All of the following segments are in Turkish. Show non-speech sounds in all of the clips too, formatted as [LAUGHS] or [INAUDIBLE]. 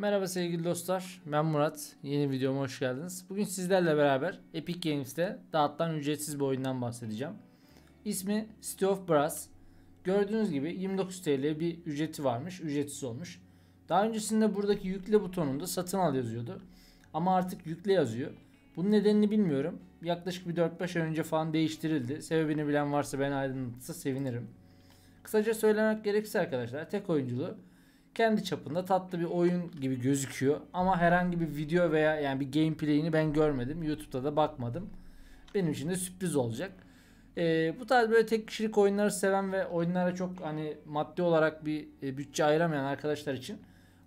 Merhaba sevgili dostlar. Ben Murat. Yeni videoma hoş geldiniz. Bugün sizlerle beraber Epic Games'te dağıtılan ücretsiz bir oyundan bahsedeceğim. İsmi City of Brass. Gördüğünüz gibi 29 TL bir ücreti varmış. Ücretsiz olmuş. Daha öncesinde buradaki yükle butonunda satın al yazıyordu. Ama artık yükle yazıyor. Bunun nedenini bilmiyorum. Yaklaşık bir 4-5 ay önce falan değiştirildi. Sebebini bilen varsa ben aydınlatırsa sevinirim. Kısaca söylemek gerekirse arkadaşlar tek oyunculu kendi çapında tatlı bir oyun gibi gözüküyor. Ama herhangi bir video veya yani bir gameplay'ini ben görmedim. YouTube'da da bakmadım. Benim için de sürpriz olacak. Ee, bu tarz böyle tek kişilik oyunları seven ve oyunlara çok hani maddi olarak bir e, bütçe ayıramayan arkadaşlar için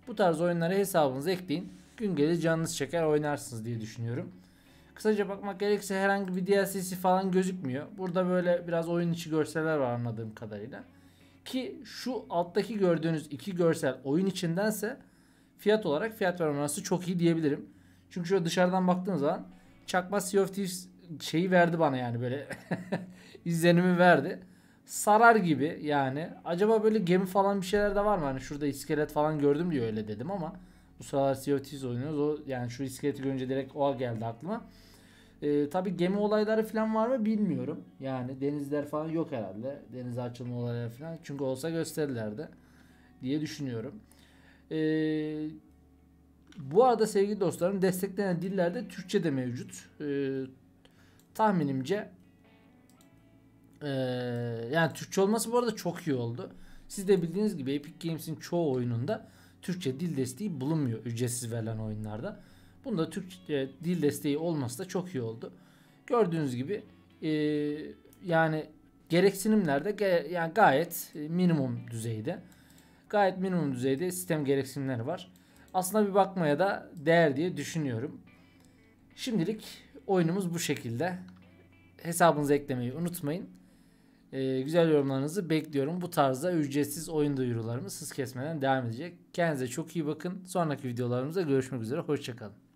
bu tarz oyunları hesabınıza ekleyin. Gün gelir canınız çeker oynarsınız diye düşünüyorum. Kısaca bakmak gerekirse herhangi bir DLC'si falan gözükmüyor. Burada böyle biraz oyun içi görseller var anladığım kadarıyla. Ki şu alttaki gördüğünüz iki görsel oyun içindense fiyat olarak fiyat performansı çok iyi diyebilirim. Çünkü şöyle dışarıdan baktığınız zaman çakma Sea of Thieves şeyi verdi bana yani böyle [LAUGHS] izlenimi verdi. Sarar gibi yani. Acaba böyle gemi falan bir şeyler de var mı? Hani şurada iskelet falan gördüm diye öyle dedim ama bu sıralar Sea of Thieves oynuyoruz. O, yani şu iskeleti görünce direkt o geldi aklıma. E, tabii gemi olayları falan var mı bilmiyorum. Yani denizler falan yok herhalde. deniz açılma olayları falan. Çünkü olsa gösterirlerdi diye düşünüyorum. E, bu arada sevgili dostlarım desteklenen dillerde Türkçe de mevcut. E, tahminimce e, yani Türkçe olması bu arada çok iyi oldu. Siz de bildiğiniz gibi Epic Games'in çoğu oyununda Türkçe dil desteği bulunmuyor ücretsiz verilen oyunlarda. Bunda Türkçe dil desteği olması da çok iyi oldu. Gördüğünüz gibi e, yani gereksinimlerde ge, yani gayet e, minimum düzeyde. Gayet minimum düzeyde sistem gereksinimleri var. Aslında bir bakmaya da değer diye düşünüyorum. Şimdilik oyunumuz bu şekilde. Hesabınızı eklemeyi unutmayın. Ee, güzel yorumlarınızı bekliyorum. Bu tarzda ücretsiz oyun duyurularımız siz kesmeden devam edecek. Kendinize çok iyi bakın. Sonraki videolarımızda görüşmek üzere. Hoşçakalın.